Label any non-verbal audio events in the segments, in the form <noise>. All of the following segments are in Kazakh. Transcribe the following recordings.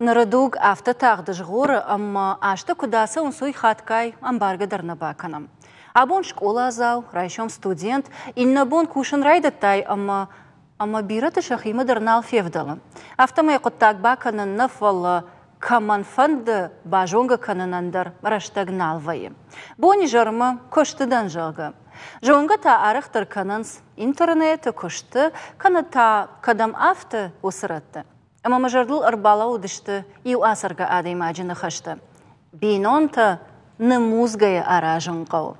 Нарадуг авто тағдыш ғоры, амма ашты кудасы ұнсуй хаткай амбарга дарна баканам. Абон школа азау, райшом студент, бон кушын райдаттай, амма амма бираты шахимы дарнал февдалы. Автомай құттак баканын нафвалы каман фанды бажонга канынандар раштагнал вайы. Бони жарма көштыдан жалғы. Жоңға та арықтыр кананс интернеті көшті, кана та кадам авты осыратты. Амма мажардыл ырбала удышты, ив асырга ады имаджины хышты. Бейнонта нымузгая аражын қау.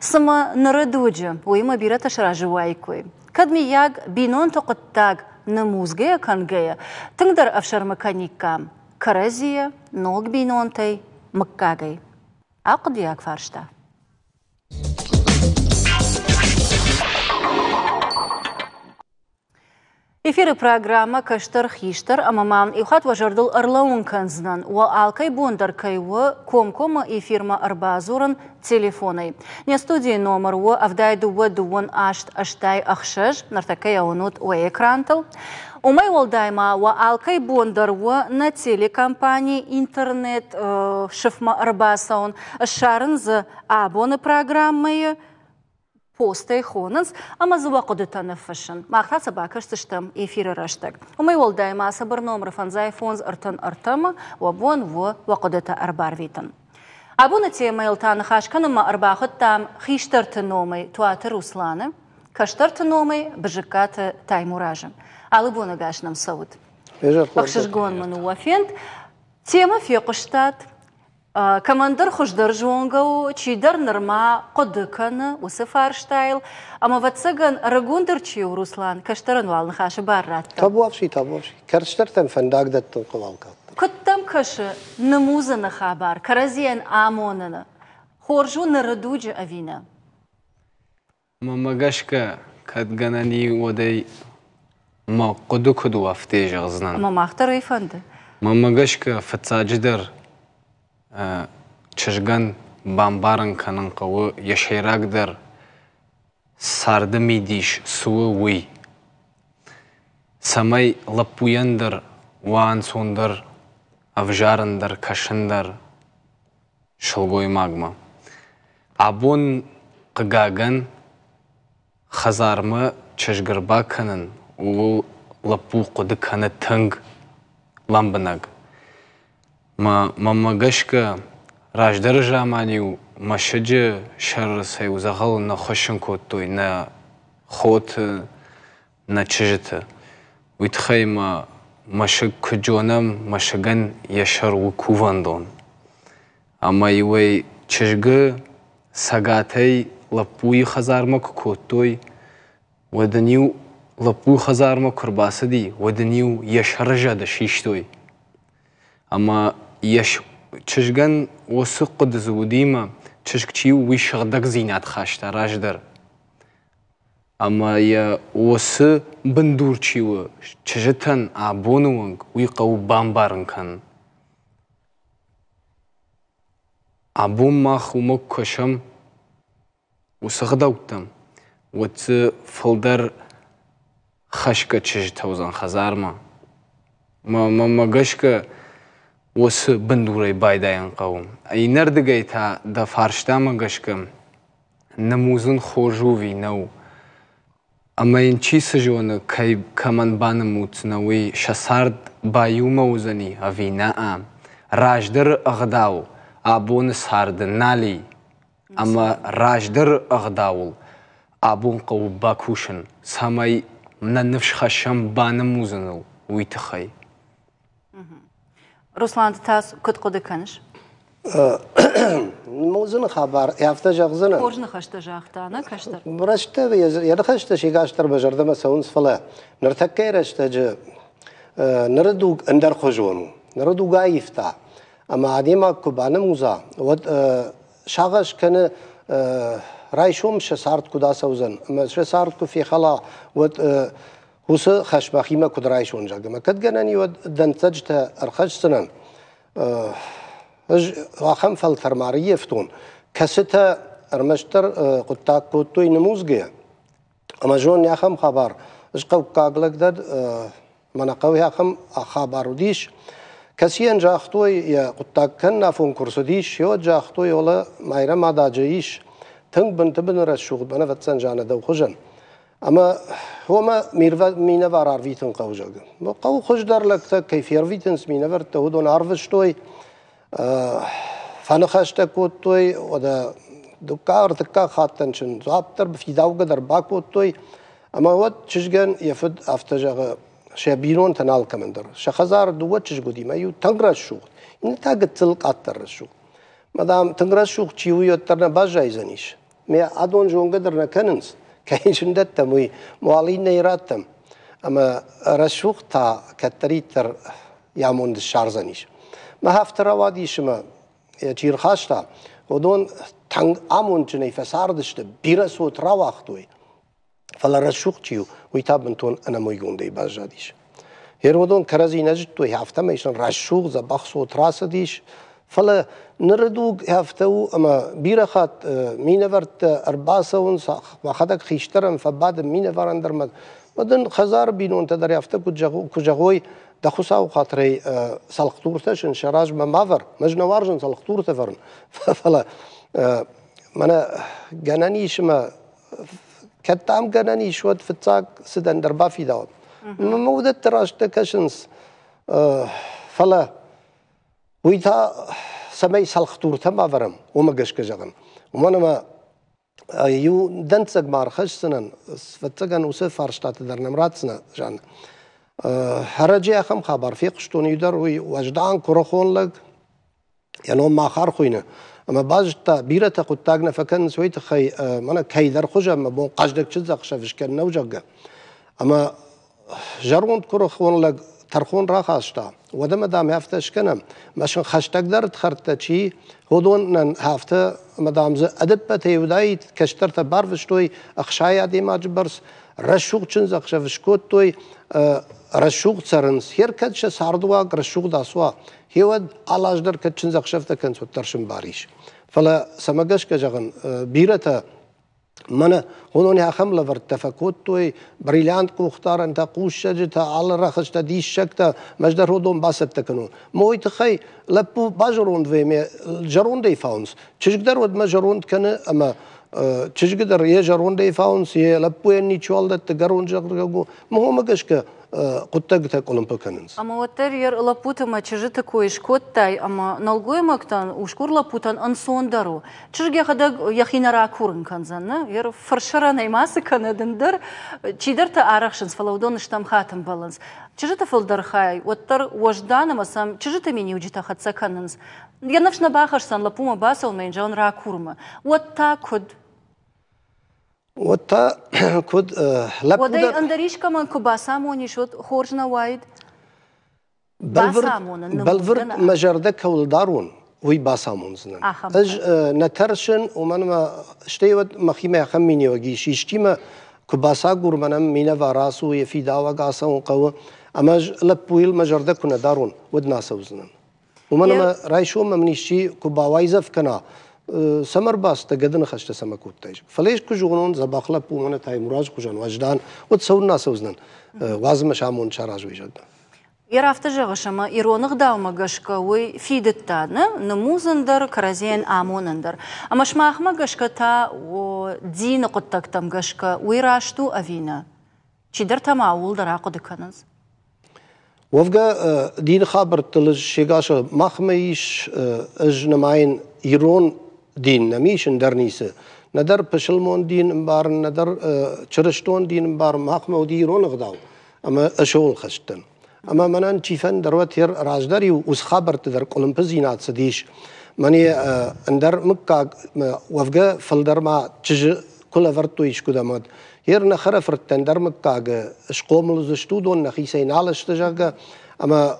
Сыма ныры дуджы, ойыма бира жуай көй. Кәдмі яг бейнонта құттаг нымузгая кангая, тыңдар афшармы каниккам. Каразия, нолг бейнонтай, мыккагай. Ақыдияк фаршта. Эфиры программа кыштыр хиштыр амаман ихат важырдыл Арлаун Канзнан Ол алкай бондар кайуы комкома фирма Арбазуран телефоной. Не студии номер о Авдай о дуон ашт аштай ахшыж, нартакай аунут о экрантыл. Умай олдайма о алкай бондар о на телекомпании интернет э, шифма арбасаун шарынзы абоны программы پۆستەی خۆنس ئەمە эфир دتەنەفشن ماختاسە باکەش تشتم ئیفیرە ڕشتێک ئەمەی وەڵدای ماسە برنۆمرە فەنزای فۆنز ئەرتن ئەرتەمە وە بۆن وە وەقدتە ئەربارویتن. ئابوونە تێمەڵتانە خاشکەنمە ئەرباختتام خیشتەرتە نۆمەی تواتە رووسلانە، کەشتەرتە نۆمەی بژکاتە تایموراژم. ئاڵە بۆ نەگاشنم سەوت. بەخشش گۆن Тема Э, командир хуждар жонго, чидар нырма, кодыканы, усы фарштайл. Ама ватсыган рагундыр чиу Руслан, каштарын валны хашы барратты. Табу апши, табу апши. Кәрштар тәм фәндаг дәттін қылалқа. Күттім кашы нымузыны хабар, каразиян амоныны. Хоржу нарыдуджы авина. Мамагашка кәдганани одай ма құды-құды афтежі ғызынан. Мамақтар айфанды. Мамагашка фатсаджыдар. Э, чыжган бамбарын канын қауы яшайрагдар сарды медиш суы уй. Самай лапуяндар уан сондар авжарандар кашындар шылгой магма. Абон қыгаган хазармы чыжгырба канын улы лапу қуды каны тынг ламбынаг. mamagashka rajdarjamaniu mashaja shar sayuzagal na khoshinkotui na khot na chijita uitkhayma mashag kujonam mashagan yashar wukuvandon ama iway chijga sagatai lapui khazarma kotoi wadaniu lapui khazarma kurbasadi wadaniu yasharja da shishtoy ama یش چشگن و سقد زودیما چشکچی وی شغدک زینات راج در اما یا осы бындур чиуы чыжытын абонуың уйқау бамбарын кан абум فلدر خشک چجت отцы фылдар хашка ما ما گشک осы bin duray baydayan qavm iner digeyta da farşdama gaşkım namuzun xojuvi nav ama inçi sijonu kay kaman banım utnawi şasard bayuma uzani avina am rajdar agdaw abun sard nali ama rajdar agdawl abun qaw bakuşun samay nanfş xasham banım uzanul uitxay Ruslan tas kut kudu kanış? موزن خبر یافته جغزنه خورجن خشته جاختانه کشتر برشته یعنی خشته شی گاشتر بجرده مسون سفله نرتکه رشته ج نردو اندر خوژونو نردو گایفتا اما عدیما کبانه موزا ود شاغش کنه رای شوم شسارت کو داسوزن اما شسارت کو فی خلا ود Husa haşbahime kudrayiş olacak demek. Kat genen yiva den tecte erkaç sınan. Hıj eh, aham fel termari yeftun. Kesite ermeşter eh, kuttak kuttu inumuzgiye. Ama jön yaham habar. Işkav kaglık ded eh, manakav yaham habaru diş. Kasiyen jahtu ya Ама хома мирва минавар арвитен каужагын. Бу кау хуждарлакта кайфер витенс минавар той арвштой фанахашта коттой ода дуккар тыкка хаттан чын заптыр фидаугадар бакоттой. Ама вот чижген ефид автожагы шабирон танал камендер. Шахазар дуа чижгуди маю танграш шуг. Ин таг тылк аттар Мадам танграш шуг чиу йоттарна бажайзаниш. Ме адон жонгадар на kayşündet de muy mualine irattım. Ama reşuk ta ketteritir yamun şarzan iş. Ma haftara vadi işime çir haşta. Odon tang amun çiney fesardıştı. Bira sot ravahtuy. Fala reşuk çiyu. Uytabın ton ana muy gondey bajadiş. Her odon karazi necit tuy hafta meşin reşuk za bahsot rasadiş. فلا نردو هفتو اما بیره خات آه، مینورت آه، اربع سون ما خدک خیشترم فبعد مینورن در مد مدن خزار بینون تا در هفته کجاگوی د خوسا او خاطرې آه، سلقطورته شن شراج ما مافر مجنوارجن سلقطورته فرن <laughs> فلا منا جناني شما كتام جناني شوت في سدن دربا في داوم مودة تراش تكشنس فلا ويتا سمي سلخطور تما برم وما قش كجغن ومانا ما يو دنتسق مارخش سنن سفتقن وسف فرشتات درنا مرات سنة جان أه، هرجي أخم خبر في قشتون يدر وي وجدان كروخون لك يعني ما خار خوينا اما باج تا بيرة تا قد تاقنا فكان سويت خي أه، مانا كي در خجا ما بون قجدك چزق شفش كان نوجق اما جرون كروخون لك ترخون راخاش راخاشتا دام مشن Og det med de hefteşkene. Meşin xeştekler txerte çi, hodon nen hefte med damze edip be tevdayi keşter te barviştoy, axşaya dima توی رشوق çin هر کدش سردوا çarins, داسوا هیود علاج در کدش Hewed alajder ketçin zaxşafte ترشم باریش فلا سمعش samagaş kejağın birete Мына онон хамла вар тафакот той бриллиант кухтаран та кушшаджи та алрахш та дишшак та маждар родом басат такну. Мой тхай лапу бажрунд веме жарундей фаунс. Чижгдар од мажрунд кана ама чижгдар е жарундей фаунс е лапу ен ничуалдат гарунжагу. Мхомагашка кутта гта колымпы кэнэнс. Ама ваттер ер лапутама чыжы такой шкоттай, ама налгоймактан ушкур лапутан ансондару. Чыжге хада яхинара курын канзанна, яр э? фаршара наймасы канадындар, чидерта арахшынс, фалаудон штам хатым баланс. Чыжыта фалдархай, ваттер вожданама сам, чыжыта мени уджита хатса канэнс. Я навшна бахашсан лапума басал мэнджа он ракурма. Вот так вот Вот та, код, лап Вот и андаришка манку басамони шот хоржна вайд. Басамонын. Балвырд мажарда кавлдарун. وی باسامون زنن اج نترشن و من ما شتی ود مخیمه خمینی وگی شیشتی ما که باسا گور منم مینه و راسو یفی داوا گاسا و قو اما لپویل مجرده کنه دارون ود ناسو زنن و من ما رای شو ممنیشی که باوای زف کنه سەمەرباس دەگەدن خەشتە سەمەکوتتەژ. فلەیش زباقلا زەباخلە پومونە таймураж قژان وەجدان وت سەون ناسەوزنن وازم شامون чаражвижаддан. Ирафты жығышымы ироных даума гашкауы фидыттаны, нымузындыр, каразен амонындыр. Амашмахма гашка та چی در تما اول авина. آقای тама ауылдар دین خبر تلش شگاش مخمه шегашы نماین ирон دین نمیشن در نیسه ندر پشلمون دین امبار ندر چرشتون دین امبار ماق مودیرون غداو اما اشول خشتن اما منان چیفن دروت هر رازداری و از خبرت در قلمپ زینات سدیش منی اندر مکا وفقه فلدرما چج كل فرتو يشكدمد هر نخرف رتن در اما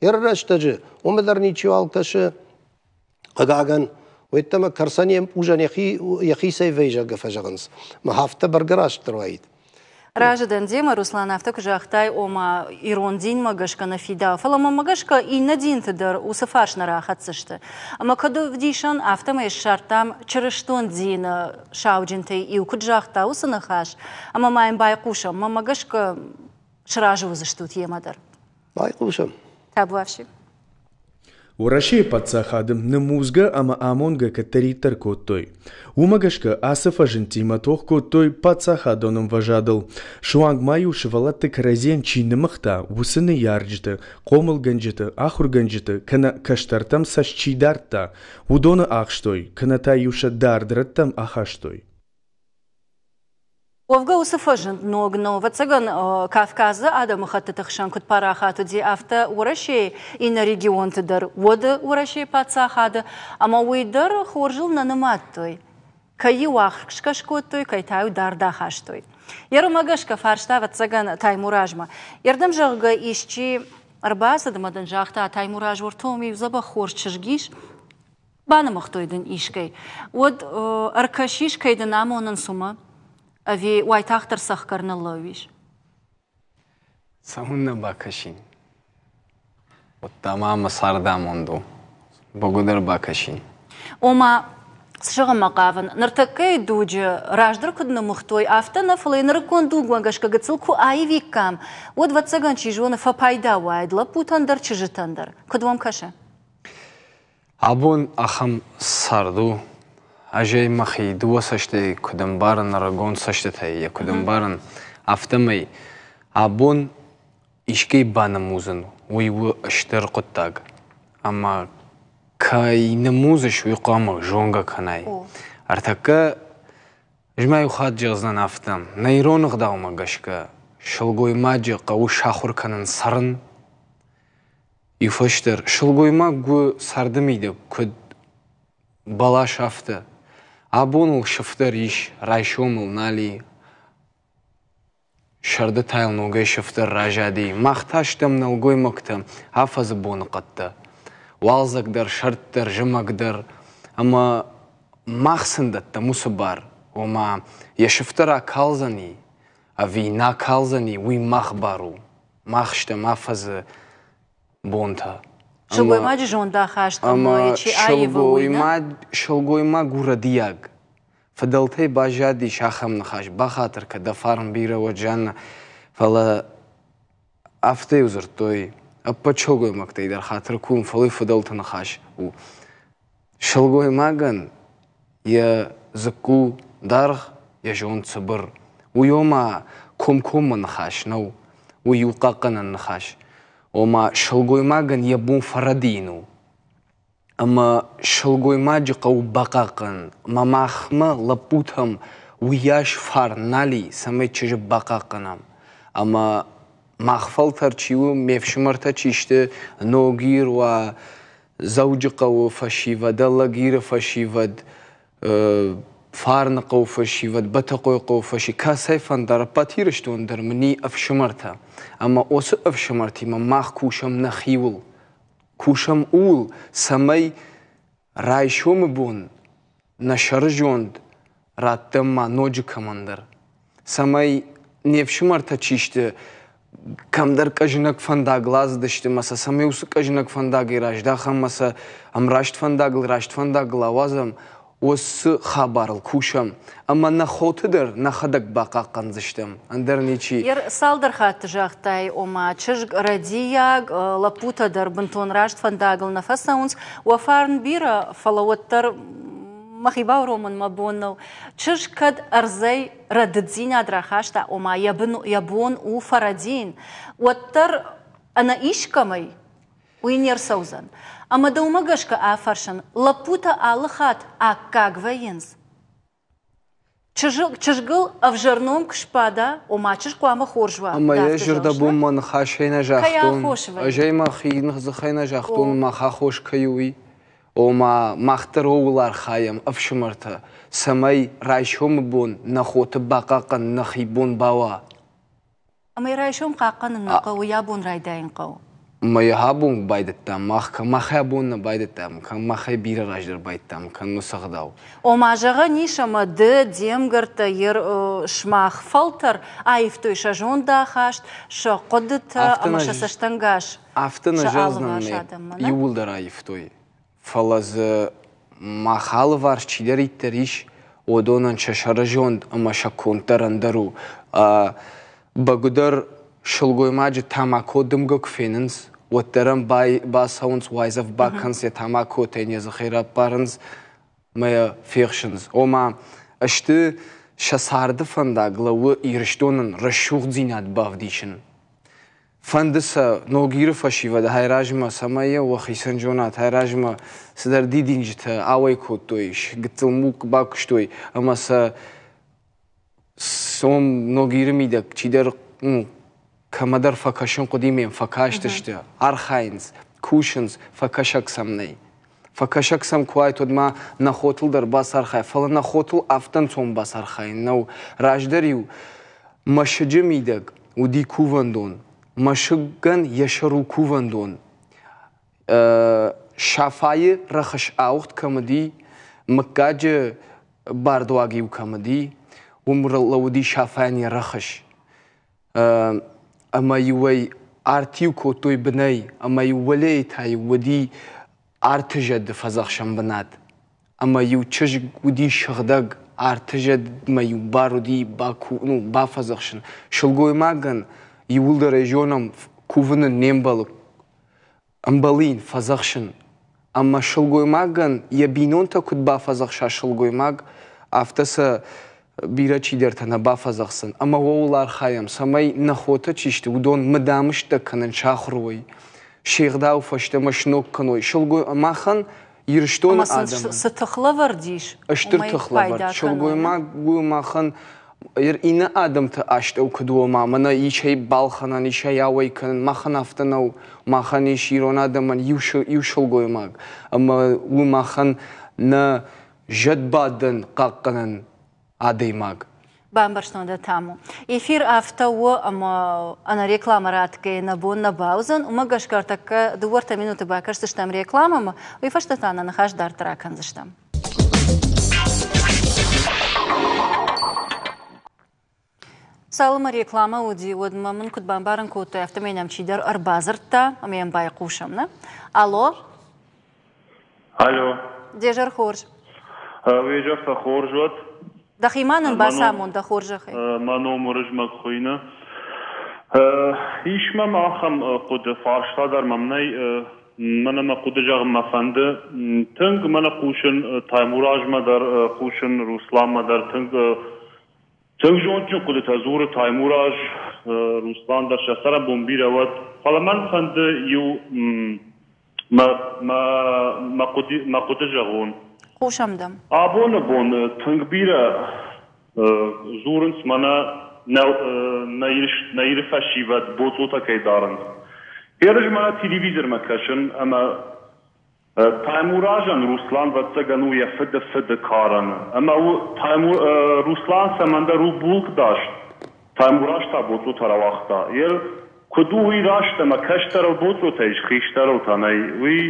эрраштажы умедар ничего алкаши агаган Өйттіме карсанем ужан яхисай вейжа гафажаганс, Махафта баргараш тұрвайд. Раждан дема Руслан Автак ахтай ома магашка на фида. Фалама магашка и надин тедер у А макаду Макадов дишан автам еш шартам чараштон дин шаудинты и укуд у санахаш. Ама майм байкушам, ма магашка шражу заштут емадар. Байкушам табуавши. Урашей патса хадым, ны музга ама амонга катаритар кот той. Умагашка асафа жентима тох кот той патса хадоном важадыл. Шуанг маю шывалатты каразен чинны мыхта, усыны ярджды, комыл ганджды, ахур ганджды, кэна каштартам саш Удона ахштой, кана та юша дардраттам ахаштой. Овга усыфыжын ногно вацаган э, Кавказы адам хаттытық шан күтпара хаты де афта урашей ина регион тыдыр. Воды урашей паца хады. Ама уйдыр хоржыл нанымат той. Кайи уақыр кшкашко той, кайтау дарда хаш той. Ярымагашка фаршта вацаган таймуражма. Ярдым жағғы ишчи арбасы дымадан жақта таймураж ортоми юзаба хорчыжгиш. Банымық тойдың ишкай. От э, аркашиш кайдын амонын сумы a bhí bhaidteachtar sachgar na lois. Sahunna bakashin. Вот тамама сардамонду. Богодар бакашин. Ома Сшыға мағавын, нұртакай дуджы, раждар күдіні мұқтой, афта нафылай нұрыкон дугуангашка гыцылку айвиккам. От ватсаган чижуаны фапайда уайдыла путандар чыжытандар. Кудвам каша? Абон ахам сарду, ажей махи дуа сашти кудамбаран арагон саштитай я кудамбаран афтамай абон ишкей банамузан уйву аштар куттаг ама кайнамузаш уйкама жонға қанай артака жмай ұхат жигзнан афтам найроныг даума гашка шылгойма жиқа у шахур канан сарын ифаштар шылгойма гу сардымиды күд бала шафты Абонул шифтер иш райшомил нали. Шарды тайлнугай шифтер ражади. Мақташтым налгой мықты, афазы боны қатты. Валзагдар, шарттар, жымагдар. Ама мақсындатта мұсы бар. Ома ешіфтіра калзани, а вина қалзаны, уй мақ бару. Мақшты мафазы бонта. Шылгойма жонда хашта моичи э, аева уйна. Шылгойма гурадияг. فدلتي باجادي شاخم نخاش بخاطر كدا فارم بيرا وجانا فلا افتي وزرتوي اپا چوگوي مكتي در خاطر كون فلي فدلت نخاش و شلگوي ماغن يا زكو درغ يا جون صبر ويوما كوم كوم نخاش نو ويوقاقن نخاش وما шылгоймагын ебун фарадину. Ама шылгоймаджикау бакакын, мамахма лапутам уяш фар нали саме чижи бакакынам. Ама махфал тарчиву мевшимарта чишти ногир ва завджикау фашивад, аллагир фашивад, Farını qovuşu və bətə qoy qovuşu ka seyfən dar patirişdundur məni əfşmərtə. Amma osu əfşmərtimə məx kuşam nəxiyul. Kuşam ul səməy rayşum bun. Nəşərjund raddəmə nocu kamandır. Səməy nevşmərtə çişdi. камдар кажинак фандаг лаз диштимаса самиусы кажинак фандаг ираж дахаммаса амрашт фандагл рашт фандагл авазам осы хабарыл кушам амма нахотыдыр нахадак бақа қанзыштым. андар ер салдыр хаты жақтай ома чыжг радияг э, лапутадар бынтон рашт фандагыл нафасаунс уафарн бира фалауаттар махиба роман мабоннау чыж кад арзай радыдзин адрахашта ома ябон у фарадин уаттар ана ишкамай Уинер саузан. Амада умагашка афаршан. Лапута алыхат аккагваинс. Чыжгыл авжарном кышпада омачыш куама хоржва. Ама я жырда бумман хашейна жақтон. Ажайма хиын хызыхайна жақтон маха хош каюи. Ома мақтыр оулар хаям авшымырты. Самай райшом бун нахоты бақақын нахибун бава. Ама райшом қаққанын нақау ябун райдайын қау. Mayahabung маха махабунна байдеттам, кан махабира раждыр байдеттам, кан О мажага нишама мады демгарта ер э, шмах фалтар, в той шажонда хашт, ша қодыта, амаша саштангаш. Автына жазнамны иулдар в той. Фалазы махал вар чилер иттер иш, одонан шашаражонд, амаша контарандару. Багудар шылгоймаджи тамако дымгок фенинс уоттерам бай ба саунс вайзав ба консе тамако тенез хирап барынс мэ ома ашты шасарды фанда главы ирштонын рашух дзинат бавдичин фандыса ногирфа шивада хайражма самая ва хисан жонат хайражма сидар дидинжита авай коттойш гтылмук бакштой амаса сом ногирмида чидар Kamadır fakaşın kudimim fakaştıştı. Arxayns, kuşins fakaşaksamnay. Факашаксам куайтод ма нахотилдар басархай. Фала нахотил афтанцом басархай. Нав раждарю машаджамидаг уди кувандон. Машаган яшару кувандон. Шафайы рахаш аухт камади. Маккаджа бардуагиу камади. Умраллауди шафайни рахаш. Рахаш. أمايوي آرتيو كوتوي بناي أماي ولي تاي ودي آرتجد فزاق شنبنات أمايو تشج ودي شغدق آرتجد بارودی با کو نو با شلگوی فزاقشن یول در يولدر کوون كوفنن نيمبالك أمبالين فزاقشن أما شلغوي ماغن يبينون تا کد كتبا فزاقشا شلگوی ماغ Афтаса бирачидертана бафазахсын амаво улар хаям самай нахота чишти удон мадамышдаканан шахруй шейгдау фаштама шнокканой шолгой махан ирштон адам сытыхлавар диш аштыр тыхлавар шолгой ма гу махан ер ина адамты аштау кдуо мамана ичай балханан ичай авайкан махан автанау махан иширон адаман юшо юшолгой маг ама у махан на жадбадан қаққанан адыймак بام Эфир تام و ئیفیر ئافتەوە ئەمە ئەنە رێکلامە ڕاتکەینە بۆ نەباوزن ومە گەشکارتەکە دووەرتە منوتە باکەر سشتم رێکلامەمە وی فەشتتانە نەخاش دارتراکەن زشتم. ساڵمە رێکلامە و جیوەدمە кут کوت بامبارن کۆتە Дахиманын э, басамун да хоржахы. Э, Ману муржма хуйна. Э, Ишма махам куд фарштадар мамнай mana ma qudajag'im afandi tung mana qushin taymurajmadar qushin ruslanmadar tung tung jonchi qudi tazur taymuraj ruslan dar shasara bombirawat qalaman fandi yu ma ma ma qudajag'un Хушамдам. Абона бон тынгбира э, зурнс мана на ириш э, на ирифа botu боцута кайдаран. Перж мана телевизор макашын ама Taymurajan Ruslan ve Tsagan uya fıdı fıdı karan. Ama o Taymur Ruslan semende ru bulk daş. Taymuraj ta botu taravakta. Yer kudu uy raşta ma kaş tarav botu ta iş xiş tarav tanay. Uy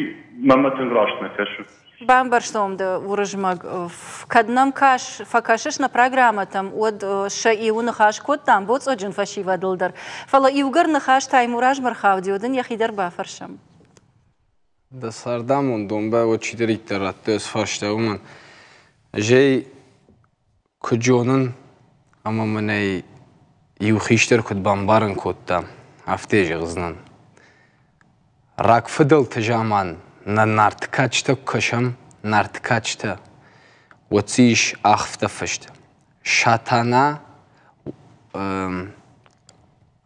mamatın raşta kaşın. уражмаг. урыжмаг нам каш факашеш на программа там от э, ша и у нахаш код там вот один фашива долдар фала и угар нахаш таймураж мархавдиодын яхидар бафаршам да сардам сардамон домбе вот читерик таратты фаште уман. жей куджонын ама ухиштер юхиштер бамбарен бамбарын там. автежи гызнан рак фыдыл тежаман на нарткачта кашам нарткачта уциш ахфта шатана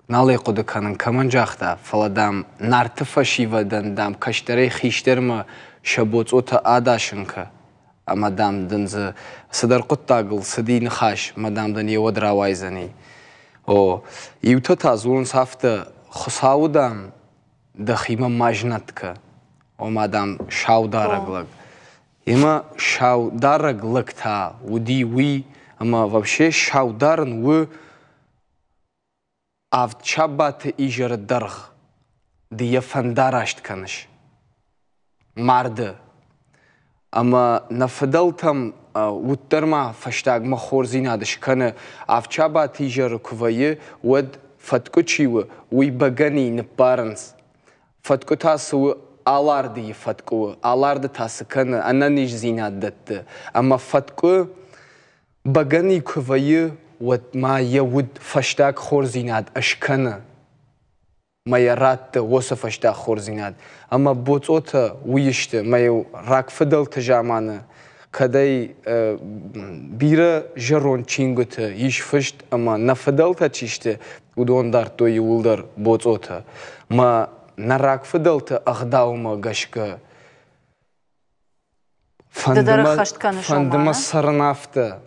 налай қудыканын каманжахта фаладам нарты фашивадан дам каштарей хиштерма шабоцота адашынка амадам дынзы сыдар құттагыл сыдин хаш мадамдан еводравайзани о ивто тазун сафта хусаудам дахима мажнатка омадам шаударыглык. Има шаударыглыкта уди уи, ама вообще шаударн уы авчабаты ижер дырх. Дия фандарашт каныш. Марды. Ама нафадалтам уттарма фаштагма хорзинадыш каны авчабаты ижер кувайы уэд фаткучиуы уй багани ниппарынс. Фаткутасы аларды фатку аларды тасыканы ананы зинаддатты Ама фатку багани кувайы вот мая яуд фаштак хор зинад ашкана мая ратты осы фаштак хор зинад амма боцота уишты мая рак фидал тажаманы кадай э, бира жарон чингуты иш фышт амма нафидал тачишты удондар той улдар боцота ма нарак фыдылты ағдаумы гашкы. Фандыма сарнафты.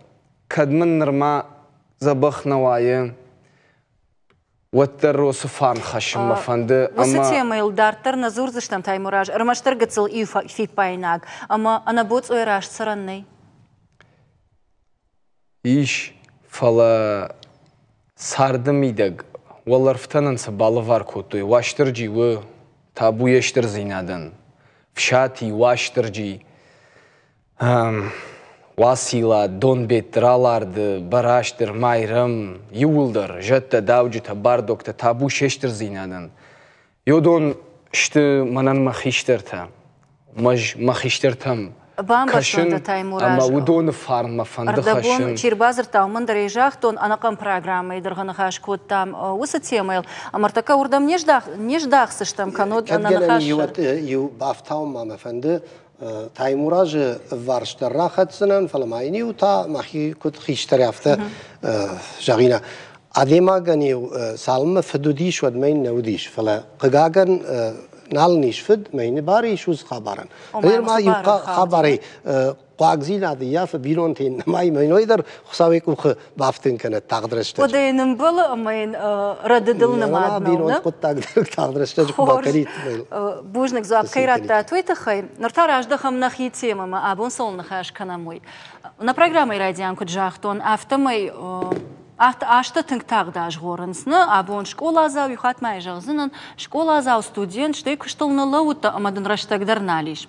Кадмын нырма забахнавайы. Уаттар осы фан хашым мафанды. Осы тема илдарттар назур зыштам таймураж. Рмаштар гыцыл и фипайнаг. Ама ана боц ойраш саранны. Иш фала сардым идаг олар фтанын сабалы вар көтті, ваштыр жи табу ештір зейнадын, вшати ваштыр жи, уасила, дон бет, траларды, бараштыр, майрым, юылдыр, жатта даужы табардокта табу шештір зейнадын. Йодон шты манан махиштыр та, маж махиштыр тамын. Бан башында таймураж. Ама удон фарма фанда хашын. Ардабон чирбазыр таумын дарежах тон анакан программа идыргана хаш код там э, усы темайл. Амартака урдам не ждах, не ждах сыштам канод анана хаш. Э, ю бафтаум мам э, таймуражы варштарра хатсынан фаламайни ута махи код хиштаряфта жагина. Адема ганил салма фдудиш вадмейн наудиш. Фала кагаган نال نشفد مين باري شوز خبرن ما يبقى خبري اه، قاعزين هذه في بيلون تين ما يمينو يدر خصاويك وخ بافتن كنا تقدرش تجوا وده أما اه، نمبل أمين رددلنا ما أدمونا بيلون قد تقدر تقدرشت جك باكريت اه، بوجنك زاب خيرات تاتوي تخي خي نرتار عش دخم نخي تيما ما أبون سول نخاش كنا كناموي на программой «Радианку Джахтон» автомой ашты тыңтағда жғорынсыны, абон школа зау, юхатмай жағзынын, школа зау студент шты күштылнылы ұтты ымадын раштагдар налиш.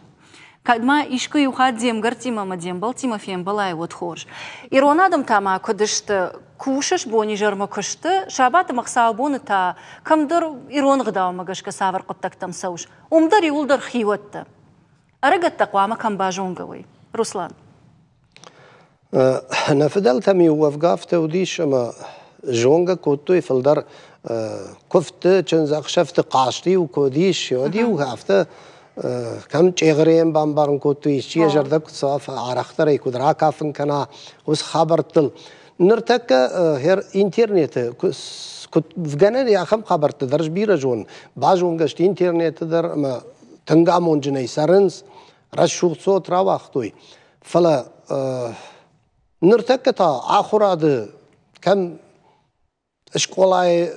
Кадма ишкі үйхат демгір ма дембал, тимафен былай от хорж. Иронадым тама күдішті күшіш бөні жырмы күшті, шабаты мақсау бөні та, кімдір ирон ғдаума гашка савар құттактам сауш. Умдар хиуатты. Арыгатта қуама камбажонговый. Руслан. Në fëdel themi u afgafte u dishëm zhonga këtu i fëldar këftë që në zakshëftë kashti u këdishë, u di u haftë kam çeğreyim bambarın kötü işçi yerdə qısaf araqtara kudra kafın kana us xabartıl نرتكتا عخراد كم اشكولاي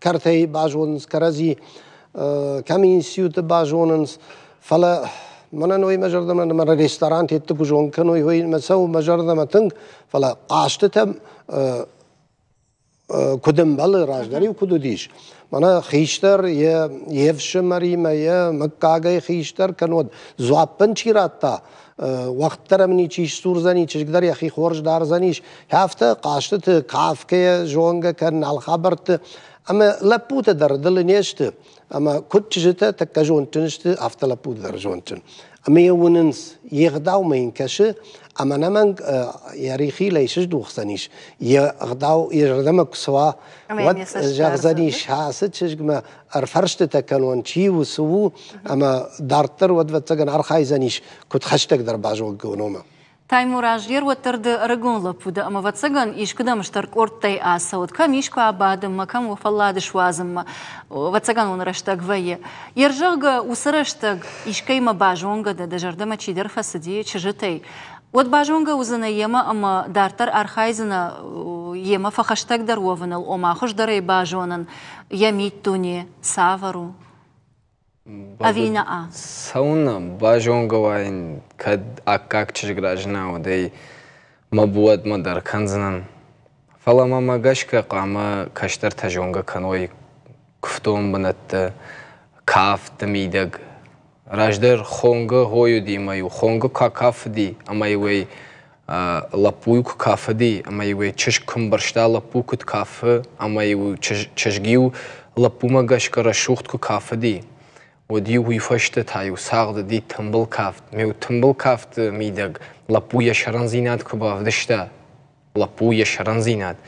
كارتي باجونس كرازي كم انسيوت باجونس فلا من منا مجردم اند نمر رستورانی هت بچون کنوی هوي مسو مجردم تنك فلا کدوم بال قاشتتم كدم بل راجداري وكدو ديش منا خيشتر يا يفش مريم يا مكاغي خيشتر كنود زوابن چيراتا وەختتەرە منی چیش سوورزەنی چشکدەر یەخی خۆرش دارزەنیش هافتە قاشتت قافکەیە ژۆنگەکە ناڵخەبەرتە ئەمە لە پوتە دەردڵ نێشتە ئەمە کوت چژتە تەکە ژۆنتنشت ئەفتە لە پوت دەرژۆنتن. میوننس یغداو مین کشه اما نمان یاریخی لیشش دوخسنیش یغداو یردم کسوا ود جغزنیش حاسد چشگما ارفرشت تکنون چی و سوو اما دارتر ود ود تگن ارخای زنیش کت خشتک در باجو گونومه Таймураж еруаттарды рыгунла пуды амаватсаган ишкыдамыштар корттай асауд кам ишку абадым макам уфалладыш вазым ватсаган он раштаг вае. Ержага усараштаг да бажонгада дажардама чидер фасыди чижытай. Вот бажонга узына ема ама дартар архайзына э, ема фахаштаг дарвованал омахуш дарай бажонан ямит туни савару авина а сауна бажонгавайн кад акак чижгражна одей мабуат мадар канзнан фалама магашка кама каштар тажонга каной куфтом бнатта каф тмидаг раждер хонга гою димаю хонга какаф ди амайвей лапуюк кафди амайвей чиш кумбаршта лапукут кафы амайву чижгиу лапума гашкара шухтку кафди Уади уифэщтэта иусагъдэ ди тымбыл кафт. Меу тымбыл кафт мидэг. Лапу яшаран зинат кубавдышта. Лапу яшаран зинат.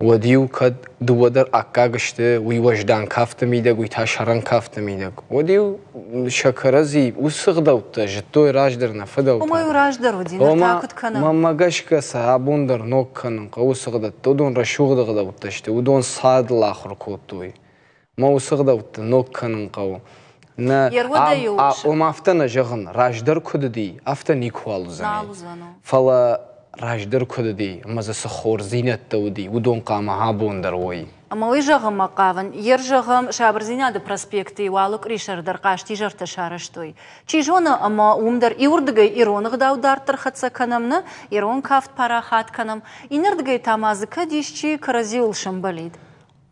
Уади укад дуадыр акка гышты, уи вождан кафты мидэг, уи ташаран кафты мидэг. Уади шакарази усыгдавта, життой раждырна фыдавта. Омай ураждар удина, такут канам. Мамагашка саабундар нок канам, ка усыгдат, удон рашугдагдавта, удон садла ахркотуй. маусығдауты нокканың қау а ом автана жағын раждар күдідей авто никуалу зане фала раждар күдідей мазасы хор зейнеттауди удон қама хабондар ой Амалы жағым мақавын, ер жағым шабыр зинады проспекті уалық ришардар қашты жарты шарыштой. Чи жоны ама умдар иурдыгай иронығда удартыр хатса канамны, ирон кафт пара хат канам, инердыгай тамазы кадишчи каразиулшым болейді.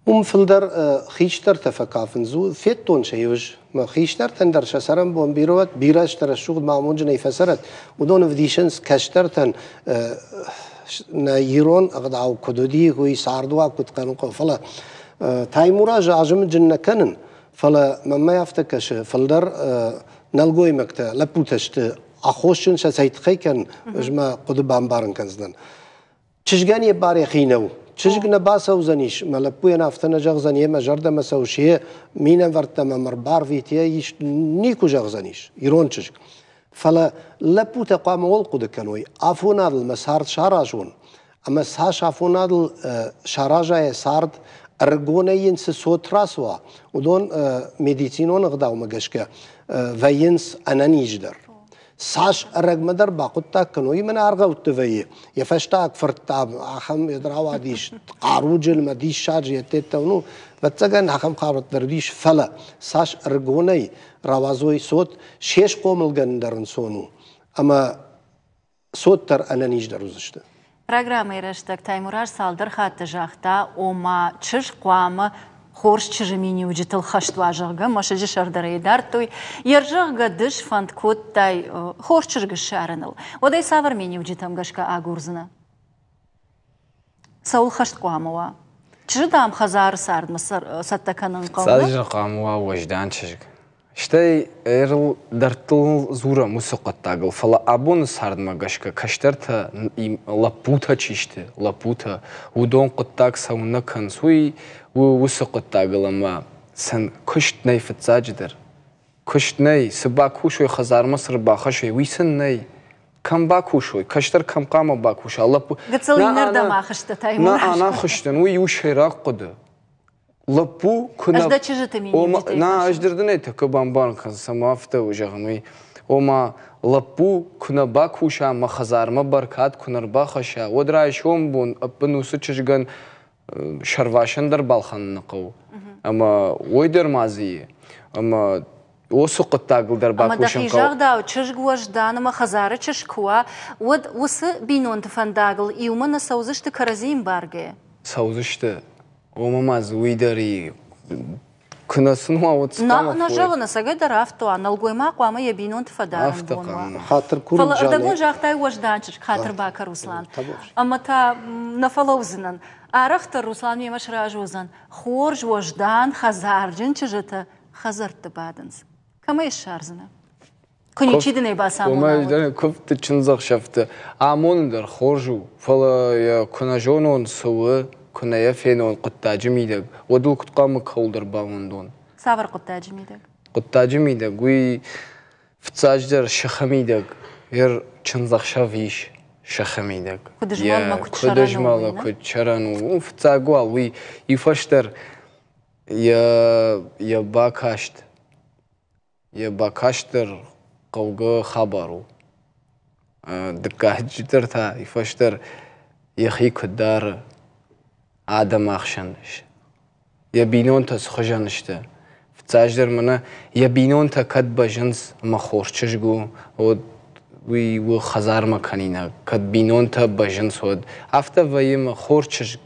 Umfelder äh, Richter verkaufen so fett und schäusch. ما خیشتر تن در شسرم بون بیروت بیرش تر شغل ما مونج نیفسرت و دون ودیشنس کشتر تن نایرون اقدا او کدودی هوی ساردوا کد قنقو فلا تایمورا جاجم جنکنن فلا مما یافتکش فلدر نلگوی مکتا لپوتشت اخوشن شسایت خیکن اجما قدبان بارن کنزدن چشگانی باری خینو Çocukla basa uzanış, malapuya naftana jagzaniye, majarda masavşiye, minen vartta mamar bar vitiye, iş niku jagzaniş, iron çocuk. Fala lapu teqama ol kudukanoy, afunadıl mesar şarajun. Ama sa şafunadıl şarajaya sard, ارگونه ینس سوت راسوا و دون مدیتینون غدا و مگشکه و ینس انانیج در ساش رقم دربا قلت کنوی من یه أرغا وتفي يفشتاك فرتا أخم يدراوا ديش قاروج المديش شارج يتتونو بتجن أخم قارت درويش فلا ساش رقوني روازوی صوت شيش قومل درن سونو اما صوت تر أنا نيش دروزشته Программа ирыштык Таймураш салдыр хатты жакта ома чыш куамы хорш чыжымини уджитыл хаштважыгы машыжы шардарайдар той ержыгы дыш фанд коттай э, хорш чыргы шарыныл одай савармени уджитамгашка агурзына саул хаштқуамова чыжыдам хазар сардмы э, саттаканын қауны садыжы қамуа уаждан чыжык Штай эрл дартыл зура мусоқаттагыл. Фала абон сардма гашка каштарта лапута чиште, лапута. Удон қыттак сауна кансуй у усоқаттагылама. Сен куштнай фитсаджидыр. Куштнай сыба кушой хазарма сырба хашой уйсыннай. Кам ба ой. каштар кам кама ба кушой. Гацылынар да махышты таймын. құды лапу куна ажда чижита ми ома на аждирдне тако бамбан авто уже ужагми ома лапу куна бакуша ма хазарма баркат кунарба хаша одра шом бун апнусу чижган э, шарвашандар балханны қау ама ойдырмазы ама осы құттағылдар бақ үшін қау. Амадақи чыжгуаждан, ама хазары чыжкуа, вот осы бинон тфандағыл, на саузышты каразин барге? Саузышты омамаз уйдари кына сынуа отста на на жавна сагадара авто ебейін онты квама ебинон тфада авто хатыр күрін жалы фала жақтай ғаждан вожданчыр хатыр бақа руслан амата руслан мемаш хорж хазар жын хазарты бадыңыз. кама шарзына күні басам көпті чынзақ шафты амондар хоржу фала күнажонон сывы كنايا فين ون قطاجم يدق ودل كتقا қолдыр باون сабыр سافر قطاجم يدق قطاجم гуй وي فتاجدر ер يدق виш چنزخ شافيش شخم يدق كدجمال ما كتشرانو я كتشرانو وفتاقوال адам ахшаныш. Я бинонта схожанышты. Вцаждер мана я бинонта кад бажанс махорчыш гу. Вот уи у хазарма канина. Кад бинонта бажанс вот. Афта ваим хорчыш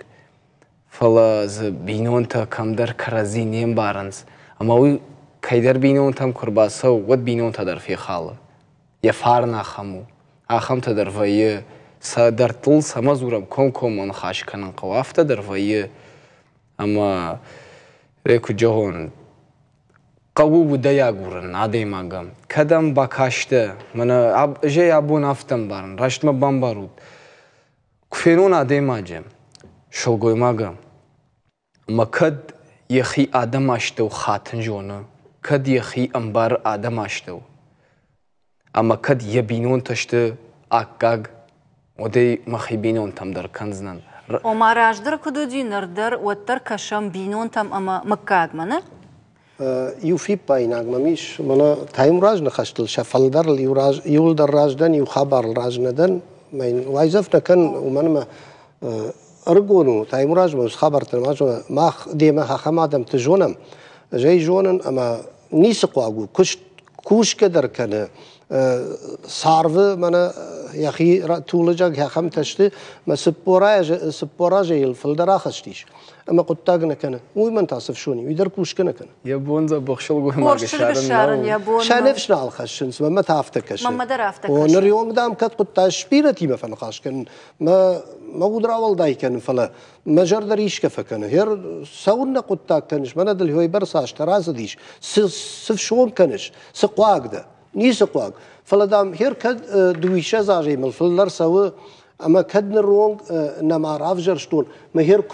фала за бинонта камдар карази нем баранс. Ама уи кайдар бинонтам курбаса вот бинонта дар фи хала. Я фар нахаму. Ахамта дар ваи дар тил сама зурам ком ком он хаш канан қавафта дар вае ама реку э, ҷаҳон қабубу да як ура надем агам кадам ба кашта мана жай абу нафтам баран раштма бамбаруд куфено надем аҷа шогоем агам ама кад яхи адам аштав хатн ҷона кад яхи амбар адам аштав ама кад я бинон ташта акгаг Одей одаи там дар канзнан омараждир кудудинирдир уаттар кашам там ама маккад мана? юфи пайнагмамиш мана таим ражна хаштил шафалдар юлдар раждан ю хабар ражнадан майн вайзафнакан уманма ارگونو تایم راج مس خبر تر ماجو ما دیم ها خمادم تجونم جای جونن اما نیس قواگو куш کوش дар کنه صارف من یکی طولج هم تشتی مسپوراج سپوراجیل فلدراخشتیش اما قطعا نکنه وی من تاسف شونی وی در کوش کنه کن بون ز بخشل گوی ما شنفش نال خشن سو ما تعفت کشی ما مدر عفت کشی و نریونگ دام کد قطع شپیرتی ما فن کن ما ما قدر اول دای کن فلا مجرد ریش کف کنه هر سون نقطع کنش من دل برساش تراز دیش سف شون کنش سقواق ده Нисі құлақ? Фаладам хер кәд э, дуиша зажеймін, сұлдар сауы, ама кәдні руонг э, намар авжар штун, ма хер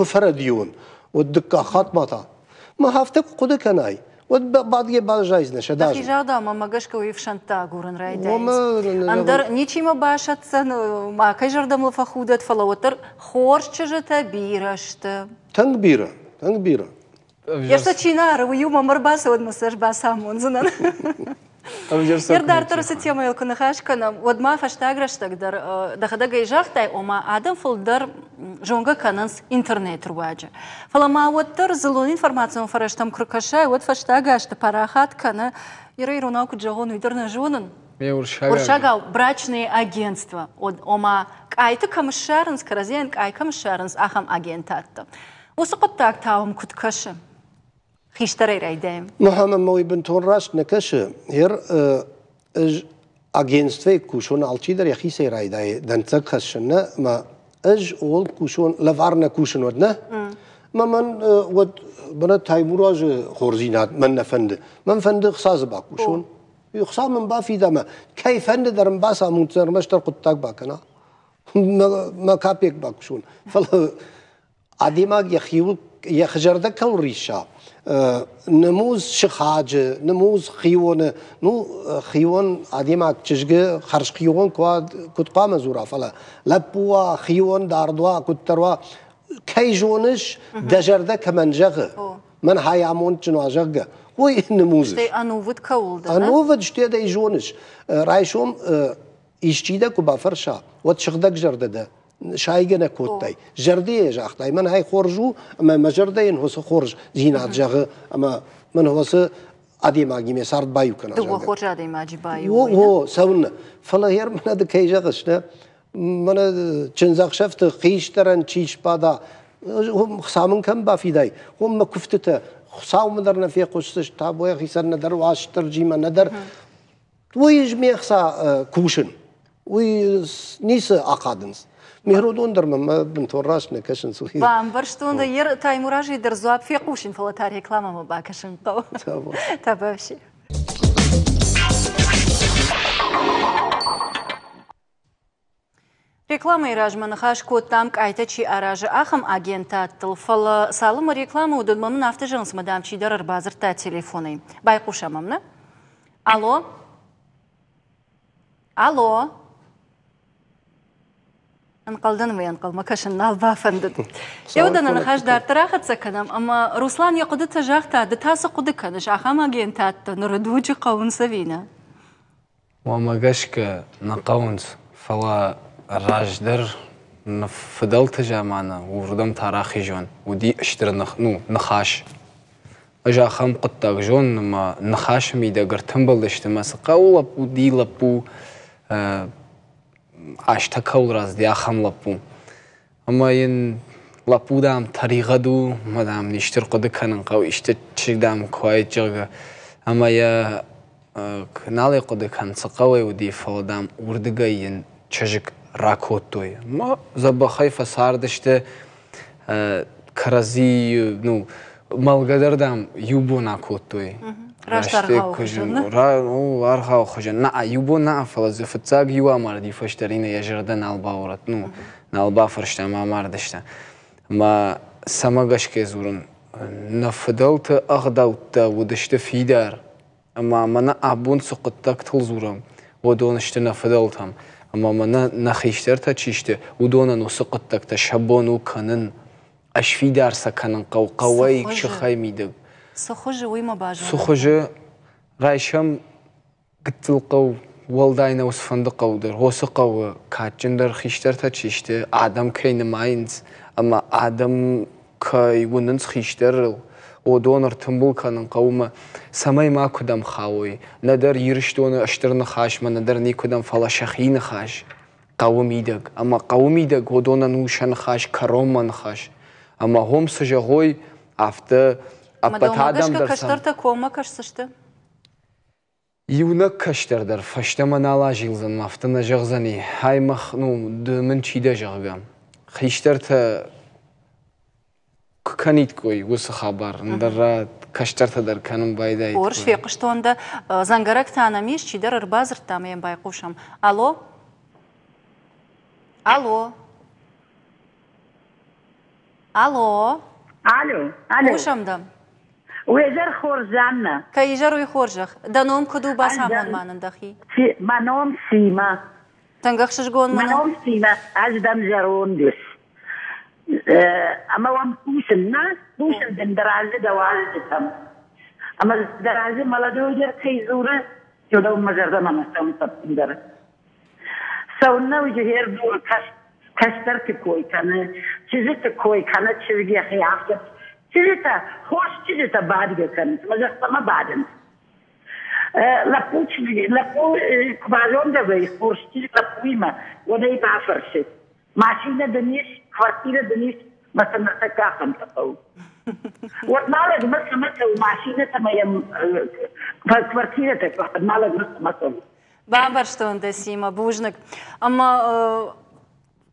от дікка хатмата. Ма хафтық құды кәнай. Вот бадге бажайзна шадаж. Так жада мама гашка и в шанта гуран райда. Андар ничима башатса, ма кай жардам Танг танг басам Ердар тұрысы тема елкіні қашқына, одма фаштаграштагдыр, дақыдага ижақтай, ома адам фулдар жонга канынс интернет руаджы. Фалама оттыр зылун информацион фараштам күркашай, от фаштагашты парахат каны, ирай рунау күджағон үйдірні жонын. Уршага брачные агентства. Ома кайты камышарынс, каразен кай камышарынс ахам агентатты. Осы құттақ тауым күткіші. پیشتەی ڕایدەم محەممەمەوەی بنتۆن ڕاست نەکەشە هێر ئەگەنستەی کوشۆن ئاڵچی دەریخی سەیڕایداە دەنتە خەشنە مە ئەژ ئۆڵ کوشۆن لەڤار نەکوشنوە نە مەمەەن بنە تایموراژ خۆرزینات من نەفەند من فەند قساز با کوشۆن قسا من بافی دەمە کەی فەندە دەرم باسا موچەرمەشتە قوتتاک باکەنا مە کاپێک باکوشون فڵ عادیماک یەخی یەخژەردە کەڵ ڕیشە. آه، نموز شخاجة نموز آه، خيون نو خيون عديما تشجع خرج خيون كواد كنت قام زورا فلا لبوا خيون داردوا كنت تروا كي جونش دجرده كمان جغه من هاي عمون تنو جغه وي نموز شتي انوفد كولد انوفد شتي دا جونش آه، رايشوم اشتيدا كوبا فرشا وتشغدك جردده шайгене коттай жерде жақтай мен хай хоржу ма жердейін осы хорж жағы ама мен осы адима гиме сард баю кана жағы хорж адима жибаю о о саун мен ады кей жағыш не мен خیش هم هم در мехрудондырмын мы бин торрашны кашын су бам бир штунда ер таймуражидер зуаб феқушин фалатар рекламама ба кашын تا باشی Реклама иражманы хаш коттам кайта чи аражы ахам агент аттыл. Фалы салымы реклама удудмамын авты жыңс мадам чи дарар базырта телефоны. Байқушамамны? Алло? Алло? анқалданмы анқалмакашын албафынды яудан э, анахаш тарахатса саканам ама руслан якудыта жақтады тасы құды каныш ахама гентатты нурыдучи қауынса вина на нақауынс фала раждар фыдалты жамана урдам тарахи жон уди ыштыр ну нахаш ыжа ахам қыттақ жон нахаш мида гыртым болды ыштымасы қаулап удилапу ашҭақау разди ахам лапу ама ин лапудам таригаду мадам иштир кудыканын кау иште чигдам куайчага ама я канали кудыкан сакавай уди фалдам урдыга ин чажик ракотой ма забахай фасардыште карази ну малгадардан юбона котой арха ухажа наа юбо на фалазифа цаг юа марди фаштарина яжирда алба урат ну алба фаршта ма мардашта ма самагашке зурун на нафдалта агдаутта вудашта фидар ама мана абун суқыттак тул зурам на нафдалтам ама мана нахиштер та чиште удонан усуқыттакта шабону канын ашфидарса канын қауқавай чыхай мидыг Сохожи уйма бажу. Сохожи гайшам гыттыл қау, волдайна усфанды қаудыр. Осы қауы катчындар хиштар тачишти, адам кейні майынц, ама адам кай унынц хиштар о донор қаның қауымы самай ма кудам хауи, надар еріштоны аштырны хашма, надар никудам фалашахины хаш. Қауым идік, ама қауым идік, о донан ушан хаш, кароман қаш. Ама хом ғой, афты аппатадам дарсам. та кома кашсышты? Юна каштар дар фаштама нала жилзан, мафтана жағзани. Хаймах, ну, дымын чида жағгам. та канит кой, осы хабар. Дарра каштарта дар каным байда. Орш веқыштонда зангарак танамеш чидар ырбазыр тамаем байқушам. Алло? Алло? Алло? Алло? Алло? Кушамдам. وێژەر خۆرجان نە کە ئیژەر ڕووی خۆرژەخ دەنۆم کدو باش هەمانمان دەخی مانۆم سیمە تەنگەخشش گۆن مانۆم سیمە ئەز دەم ژەرۆن دوست ئەمە وام پوشم نا پوشم دەندرازە دەواز دەکەم ئەمە Tirita, hoş tirita bari yakanız, magaslama barınız. لپوچ لپو کوارون دوی خورشتی لپوی Ама,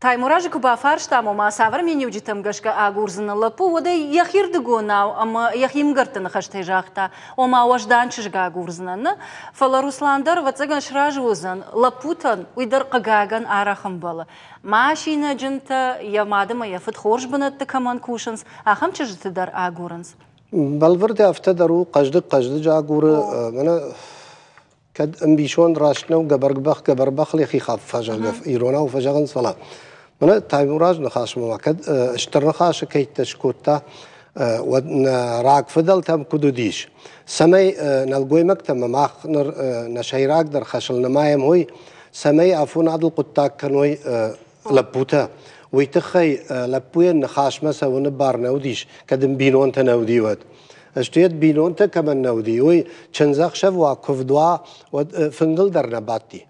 گرتن خشته фарштаму و ما меню житым гашка агурзына лапу ода яхирдыгу нау ама яхимгартыны хаштай жахта ома важдан чыжга агурзынаны фала русландар вацаган шражуызын یا уйдар кагаган арахым балы машина жынта ямадыма яфыт хоржбынатты каман кушынс ахам чыжытыдар агурынс балвырды афтадару каждык кажды жагуры э, мына كد امبيشون راشنا وقبربخ گبرگبخ خاف من تایم راز نخاشم وقت اشتر نخاش که ایت تشکوتا و راک فدل تام کدودیش سمي نلقوي مكتم ما نر نشای راک در خشل نمایم هوي سمي عفون عدل قطع کنوی لپوتا قطاك كنوي لبوتا ويتخي لبويا نخاش مسا ونبار نوديش كدم بينون تنودي ود بینون اشتيت بينون نودی وی چند زخش و کفدوا و فنگل در نباتی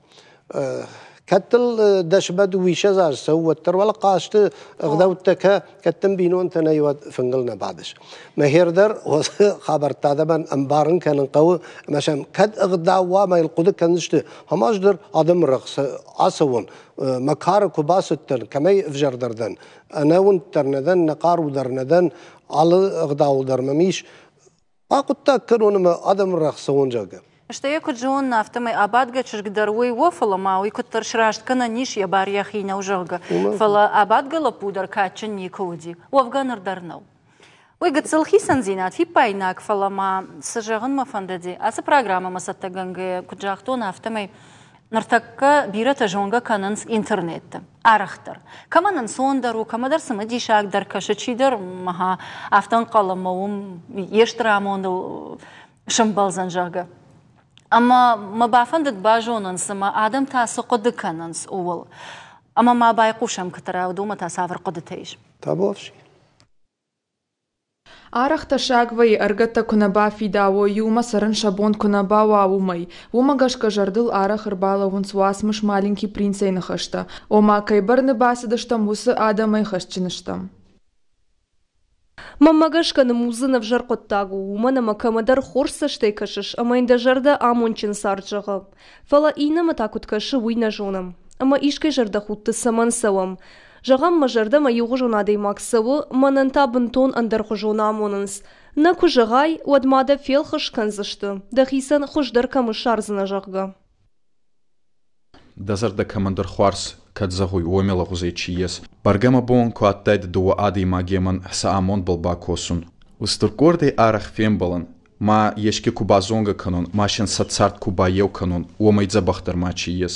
كتل آه، دشبد ويشزار سو وتر ولا قاشت آه، غداو تكا كتم بينون تنيو فنقلنا بعدش ما هيردر <laughs> خبر تادبا امبارن كان قو مشان كد اغداوا ما يلقود كنشت هماجدر ادم رقص اسون آه، مكار كباستن كمي فجردردن انا ونترندن نقار ودرندن على اغداو درمميش ما قد تاكرون ما ادم رقص ونجاقب شتەیە کو جوون نافتەمە ئابادگە چرگدەروەی وەفڵە ماوەی کو ниш نیش یە باریەخینە و ژەڵگە فڵە ئابادگە لە پودەر کاچننی کودی وەفگە نر دەرنەوە. Ой, гацылхи санзинат, фи пайнак фалама, сажағын мафандади. Асы программа масатта гангі, на автамай, нартакка бира тажонга кананс интернетті. Арахтар. Каманан сондару, камадар сымы дишагдар, кашачидар, маха, автан қаламауым, ештрамонды шымбалзан жаға. Ama mabafendet bajonun sema adam ta soqod kanans uvul. Ama ma bayqusham kitara duma ta savr qod teish. Tabovshi. Арахта шагвай аргата кунаба фидаво юма сарын шабон кунаба ваумай. Ума гашка жардыл арах рбала вон суасмыш маленький принцей нахашта. Ома кайбарны басыдаштам усы адамай Маммагашканы музынов жарқоттагу, умана макамадар хорсаштай кашыш, амайнда жарда амончин жағы. Фала инама кашы уйна жонам. Ама ишкай жарда хутты саман савам. Жағам мажарда маюғы жонадай максавы, мананта тон андар жона амонынс. На кужығай, уадмада фелхыш канзышты. хисан дар камыш арзына жағға. Дазарда командор Хуарс кадзаҳои уаймела ғузечиес баргамабон коаттайд дуа ади магеман саамон балба косун устуркорди арах фембалан ма ешки кубазонга канон машин сацарт кубаев канон уамайдза бахтармачиес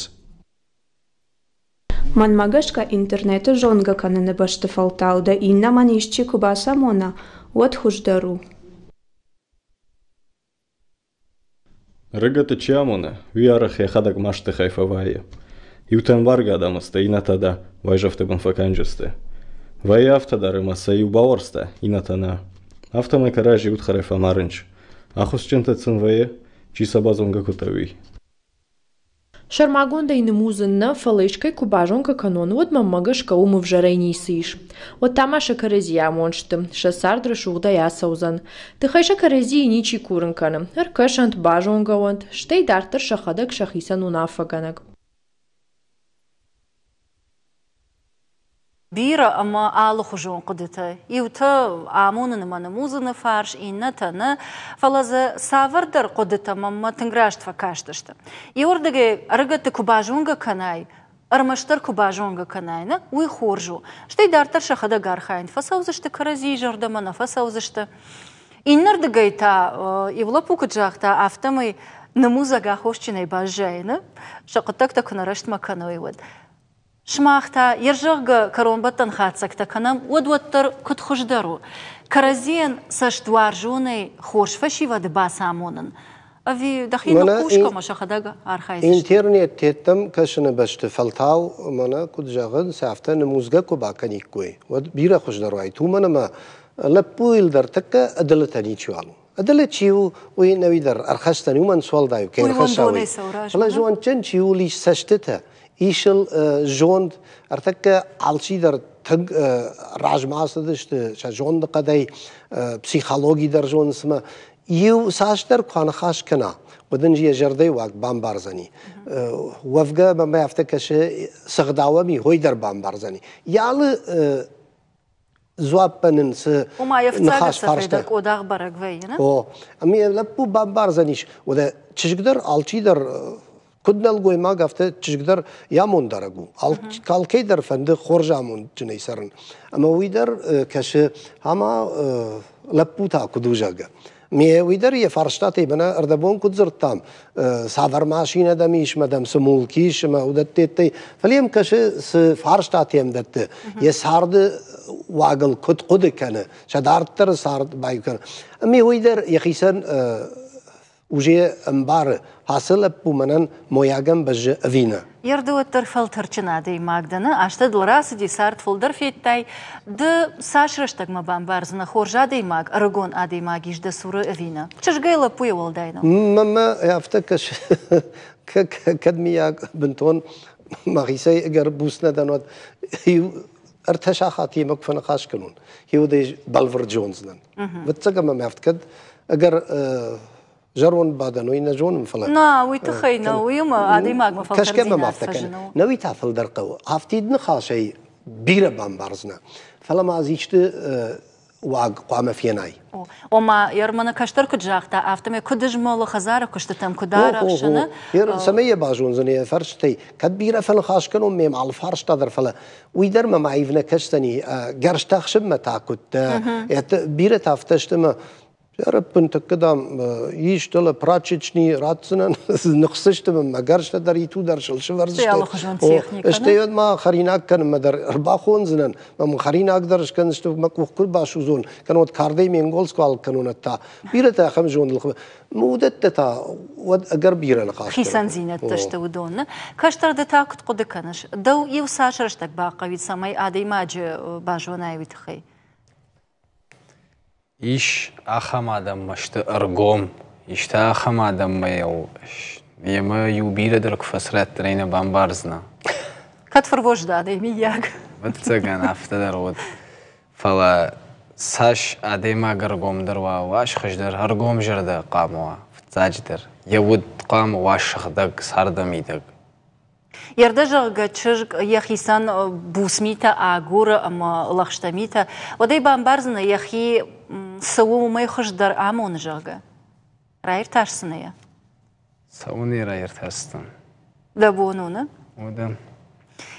Ман магашка интернеты жонга каныны башты фалтауда инна ман ишчи кубаса мона вот хуждару. Рыгата чамона, виарах я хадак машты хайфавае. Ютенбарга адамысты инатада, вайжавты бынфаканжысты. Вай е автодарымасы юбаорста инатана. Автамы каражи утхарефа марынч. Ахусчента цинвае, чисабазонга кутави. Шармагонда и немузенна фалешка и кубажонка канон от мамага шкалу мы в жарейни сиш. От тама шакарезия моншты, шасар дрышугда ясаузан. Тыхай шакарезии ничи курынканы, аркашант бажонгалант, штей дартыр шахадак шахисан унафаганак. Бира ама алы хужуын қыдыты. Иуты амуныны маны музыны фарш, инна таны фалазы савырдар қыдыты мамма тыңғыраштыфа каштышты. Иордыге арыгатты кубажуынға канай, Армаштар кубажонга канайна, уй хоржу. Штай дартар шахада гархайн, фасаузышты каразий жардамана, фасаузышты. Иннар дагайта, и в лапуку джахта, автамай намузага хошчинай бажайна, шақытак так нарашт маканой вад. Шмахта, ержыгы каронбаттан хатсакта канам, одваттар кутхуждару. Каразен саштуар жуны хошфаши вады басамонын. Ави дахин кушка машахадага архайз. Интернет тетем кашыны башты фалтау мана куджагын сафта намузга куба каник кой. Вот бира хуждару айту мана ма лапуил дар така адалатани чуалу. دله چې وي نوې در ارخصتنی ومن سوال دا یو کې ارخصاوي الله ځوان چن چې ولي سشته ته Ishëll zhond, ërtëkë alqidër të rajmasë dështë, që zhond në qëdej psikologi dër zhondës më, ju sashtër kanë xash këna. Udhën gjë jërdë vak bambarzani. Wafga më më aftë kash sëgdawami hoydar bambarzani. Yalë zuappanın sı Uma yeftagat sefedek o dağ barak veyine. O. Ami evlap bu bambarzaniş. O da çizgidir alçıdır куднал гойма гафта чижгдар ямон дарагу ал калкейдар фанды хоржамон чунейсарын ама уйдар каши хама лаппута кудужага Мие уйдар я фарштаты бана ардабон кудзырт там садар машина да миш мадам сумул киш ма удатте фалем каши с фарштатем датты я сарды вагыл кут куды кана шадарттыр сард байкар ми уйдар яхисан уже бары хасылып бу менен моягын бежи вина. Ерді өттір фалтырчына дей магданы, ашты дылрасы дей сарт фулдыр феттай, ды сашрыштагма бамбарзына хоржа дей маг, рыгон ады дей маг ижды суры вина. Чыжгайла пуя Мама, мағисай бусна данот, خاش جونز نن ما جرون بعد نوي نجون مفلا نا ويتخي اه، نوي ما عادي ماك مفلا كاش كما ما افتكن نوي تعفل درقو عفتي دنخا شيء بيرة بام بارزنا فلا ما زيشت واق قام فيناي وما يرمنا كشتر كجاختا افتمي كدج مول خزاره كشتتم كدار خشنا ير سميه باجون زني فرشتي كد بيرة فل خاش كنو ميم على الفرش تدر فلا ويدر ما معيفنا كشتني قرش اه، تخشم ما تاكد اه، بيرة تافتشتما Püntekidam již dole pračični racinen nuxsishtim magar shte dar yitu dar shilshi varzishte. Ishte yod ma kharinak kan ma dar arba khon zinen. Ma mu kharinak dar shkan ishte ma kuh kul bash uzun. Kan od kardey mengols kal kanun ta. Bire ta kham jon lkhb. Mudet ta wad agar bire lkhash. Khisan zinet tashte udon. Kashtar da ta kut qudikanish. Daw yew sashirishtak baqavit samay adey maj bajwanaevit khay. иш ахамадамма что аргом ишта ахамадамма ел ема юбира дырк фасрат трейна бамбарзна кат форвож да да мияк вот афта дар вот фала саш адема гаргомдар дырва, ваш хаждар аргом Я қамуа фцадждар явуд қам сардам сардамидак Ярдажаға чыжг яхисан э, бусмита агур лахштамита. Одай бамбарзына яхи сауы умай хуждар амон жағға. Райыр тарсына я. Сауыны райыр тарсына. Да буынуны? Одан.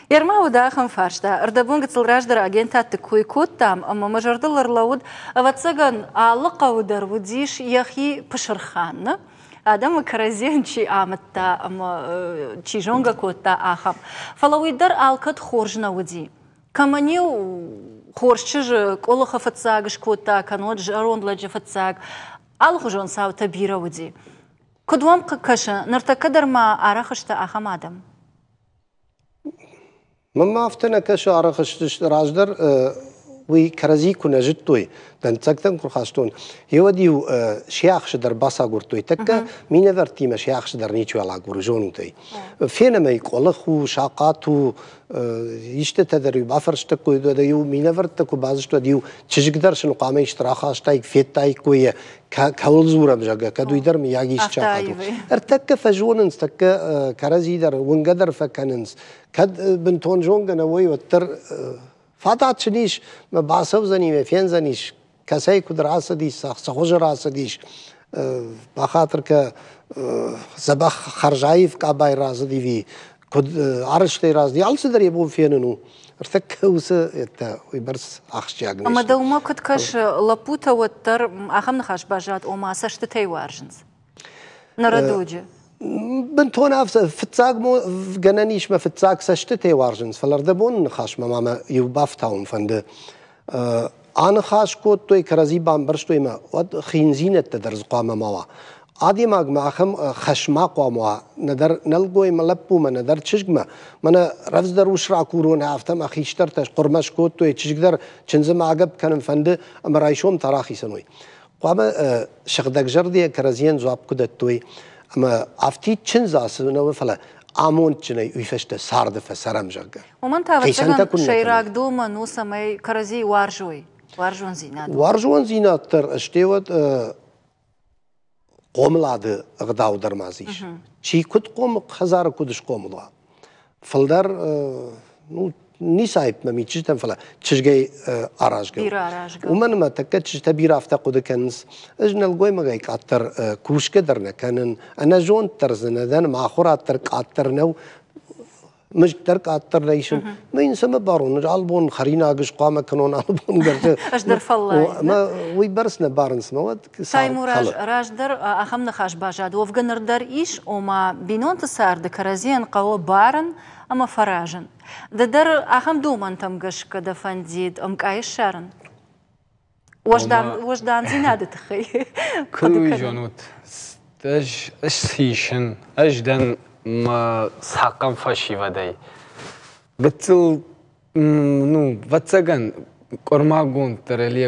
Ярма уда хам фаршта. Ардабун гацлраждар агентаты куйкут там, ама мажардылар лауд, авацаган э, алықа удар вудиш яхи пышырханны, адам каразен чи аматта ама э, чи жонга котта ахам фалауидар алкат хоржна уди каманил хорчы же колоха фацаг шкота канот жарондла же фацаг алхужон саута бира уди кудвам каша нартакадарма арахашта ахам адам мама автана каша арахаш раждар э, karazikunajuttuy dan tsaktan kurhastun hevadiu shiaxshidar basagurtuitaka minevartima shiaxshidar nichualagurjonutay fenemay qolahu shaqatu ishte tadariu bafarshtaku dadiu minevartaku bazishtadiu chijigdarshinu qamay ishtirahashtaik fettaikuye كولزورم جاكا كدو يدر مياجي شاقاتو ارتك فجوننس تك كرازي در ونقدر فكننس كد بنتون جونغنا وي وتر Fatahçılış, basıp zani ve fen zaniş, kasayı kudur asadiş, sahıcır asadiş, بخاطر که زبخ خرجایف که بای راز دیوی کد عرش تی راز دی علس دری بو فیننو ارتك وس ات برس اخش جاگنش اما دو ما کد کش لپوتا و تر اخم نخش باجات او ما سشت تی وارجنز نردوجه ben to nafsa fitzagmo geneni işme fitzag seçti tevarjins feler de bun xaşma mama yu baftaum fende an xaş ko to krazi bam bersto ima wat xinzinet te derz qama mawa ادي ماغ ما خم خشما قوما ندر نلقوي ملبو ما ندر تشجما منا رفز در وش را كورونا افتم اخيشتر تش قرمش كوت تو تشجدر چنزم عقب كنم فند امرايشوم تراخي سنوي قام شغدك جردي كرزين زواب كدت توي ama afti çin zası ne falan амон чина уйфеште сардефе сарамжага момента вачаган шайрак дума ну самай карази варжой варжон зинат варжон зинаттар штеват قوملады ыгдау дармазиш чи кут قوم хазар кудыш قومла фылдар ну نیسایبمە می چتم فڵە چژگەی ئاراژگە و منمە تەکە چتە بیرافتە قودەکەنس ئەژ نەلگۆی مەگەی قاتتر کوشکە دەرنەکەنن ئەنە ژۆن تەرزنەدەن ماخوراتتر قاتترنە و مجدر قاتر ليشن ما ينسمى بارون البون خرينا قش قامة كنون البون قرت اشدر فلا ما وي برسنا بارنس ما ود سايمو راج راج در اخمنا خاش باجاد وفقنر در ايش وما بينون تسار دكرازين قوا بارن ئەمە فەراژن دە دەر ئاخەم دوومان تەم گەشت کە دەفەندید ئەم قایش شارن وەشدانزی نادتخی جۆنوت ئەش سیشن ئەش دەن ساقەم فەشی بەدەی بتل بەچەگەن قۆرما گۆنتەرە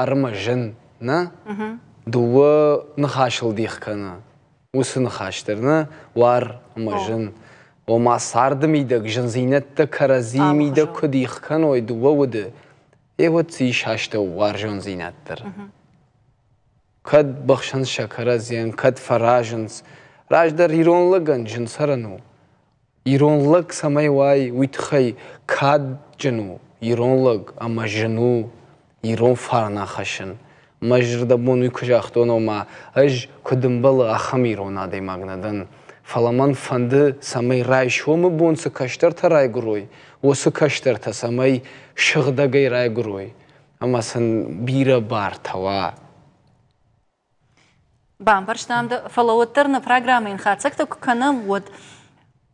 وار на дуы нхашыл дихканы усы нхаштырны вар мыжын о масарды миды жын зинетті карази миды ой дуы уды е вот си шашты вар жын зинеттір кад бахшан шакаразиян кад фаражынс раждар иронлыгын жын сарану иронлык самай вай уитхай кад жыну иронлык ама жыну ирон фарнахашын мажырда бон үйкі жақты оны ма, әж көдім балы ақамир оны адай Фаламан фанды самай райш омы бонсы каштар та рай күрой, осы каштар та самай шығдагай рай күрой. Ама сан бар тава. Бам, барштамды фалауыттырны программы инхацықты күкінім от.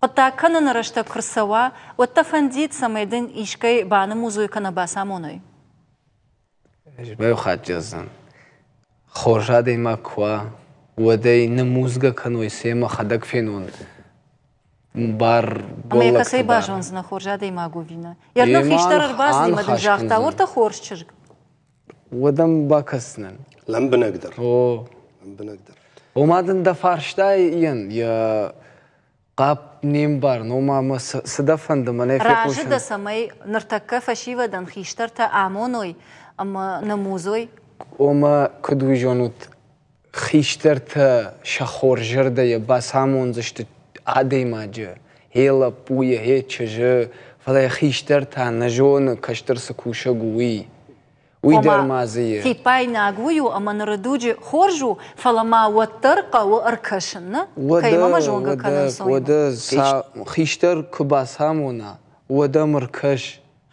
Отта күнін ұрышты күрсіуа, отта фандид самайдың ешкай баны музыканы басам оны. Әжбай ұқат hoşadayma kwa vodayını muzga kanoysema hadak fenon бар голла касай бажонзна хоржадайма говина ярна хиштарар баздима дим жахта орта хоршчырг ودم باكسنن لم بنقدر او لم بنقدر ومادن دفارشتاي ين يا قاب نیم بار نو ما صدفند منه فکر کوشم راجد سمای نرتکه فشیو دن خیشتر تا امونوی اما نموزوی خیشتر تا شخور جرده شەخۆرژەردەیە بس همون زشت ئادەی ماجە هیلا پویه هی چجه فڵێ خیشتر تا نجون کشتر سکوشە گویی وی دەرمازەیە هیت پای ناگوی و ئەمەنڕە دووجێ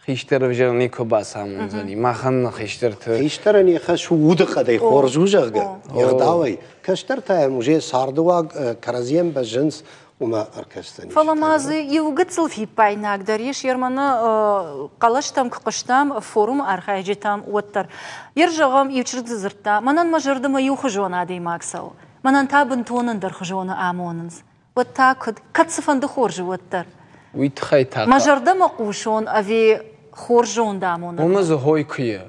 хиштер вже не кобаса мунзани махан хиштер то хиштер не хаш удықа дай хорзужага ярдавай каштар та уже сардуа каразием ба жинс ума аркастани фаламазы югыт сылфи пайнак дариш ерманы қалаштам кықыштам форум архайжетам оттар ержағам евчирды зыртта манан мажырдыма юхы жона деймаксау манан табын тонын در خجوان амонынс вот так кат ави хоржондамона омаза ҳой куя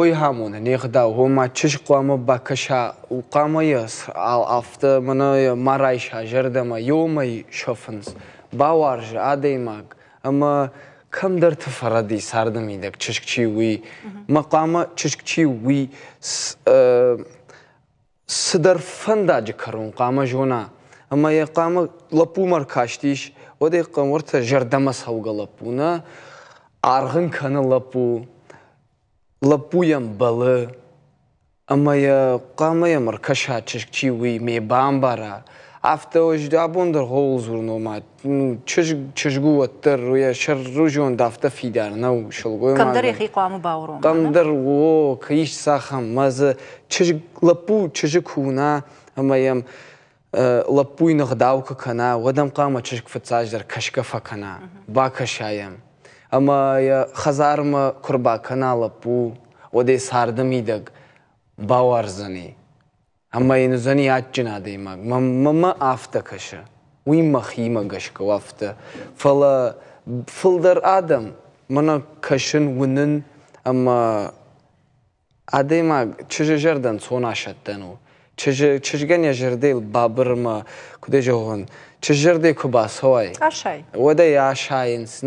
ёй ҳамона неғда ҳома чишқуама бакаша уқамаяс афта маная марайша жердама ёмай шофанс баваржа адаймак ама камдар тафаради сардамидак чишкчи уи мақама чишкчи уи сидар фандажи карун қама жона ама я қама лапумар каштиш оде қамурта жердама савга лапуна арғын каны лапу лапуям балы амая камаям ркаша чешчиуи ме бамбара афта ожду абондр голзурно мат чеш чешгу аттар шар шарружон дафта фидарна у шолгой ман камдар яхи қамы бауром камдар о кайш сахам мазы чеш лапу куна амая э, лапуй давка кана вадам қама чешк фцаждар кашка факана ба кашаям ама хазарма курба канала пу оде сардамидак баварзани ама инузани атчинадаймак мама афта каша уи махима гашка вафта фала фылдар адам мана кашын унын ама адаймак чыжы жердан сонашаттану чыжы чыжган жердел бабырма куде жогон чыжырды кубасой. Ашай. Вода تا ашайнс,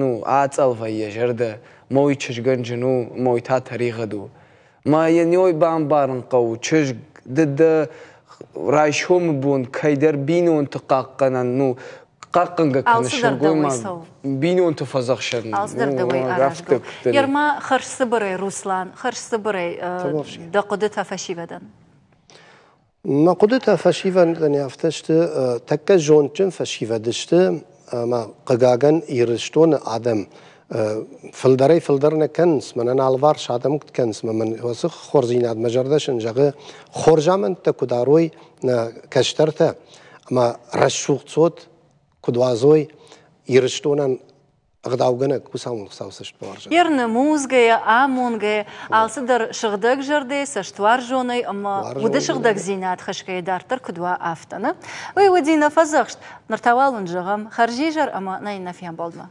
دو. ما یه мой بام мой та چه دد رایش هم қау, که در райшом бун, кайдар бинон тықаққанан, ну, қаққынға кәнішін қойман. Бинон тұфазақ Ерма, Руслан, хыршсы бұрай, дақыды بدن Makudita fashivan tani aftashti e, takka jo'nchim fashivadishti e, ma qagagan irishton adam e, fildaray fildarna kans mana alvar shadam kans man wasi xorzinad majarda shinjag'i xorjamanta kudaroy kashtarta ағдаугыны кусаунық саусышт болар жа. Ерні музгая, амунгая, алсыдыр шығдық жырдей, саштвар жоны, бұды шығдық зейнат хашкайдартыр күдуа афтаны. Ой, өдейна фазақшт, нұртавалын жығым, харжи жар, ама найын нафиян болдыма.